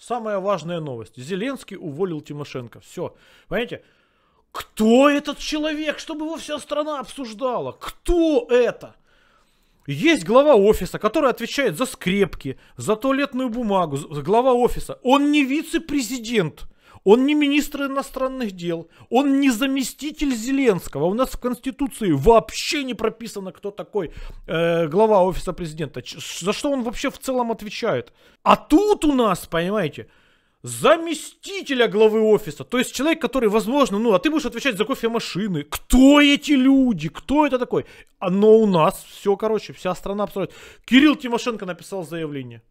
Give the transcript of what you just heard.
Самая важная новость. Зеленский уволил Тимошенко. Все. Понимаете? Кто этот человек, чтобы его вся страна обсуждала? Кто это? Есть глава офиса, который отвечает за скрепки, за туалетную бумагу, глава офиса. Он не вице-президент он не министр иностранных дел, он не заместитель Зеленского. У нас в Конституции вообще не прописано, кто такой э, глава офиса президента. Ч- за что он вообще в целом отвечает? А тут у нас, понимаете, заместителя главы офиса. То есть человек, который, возможно, ну, а ты будешь отвечать за кофемашины. Кто эти люди? Кто это такой? А, но у нас все, короче, вся страна обсуждает. Кирилл Тимошенко написал заявление.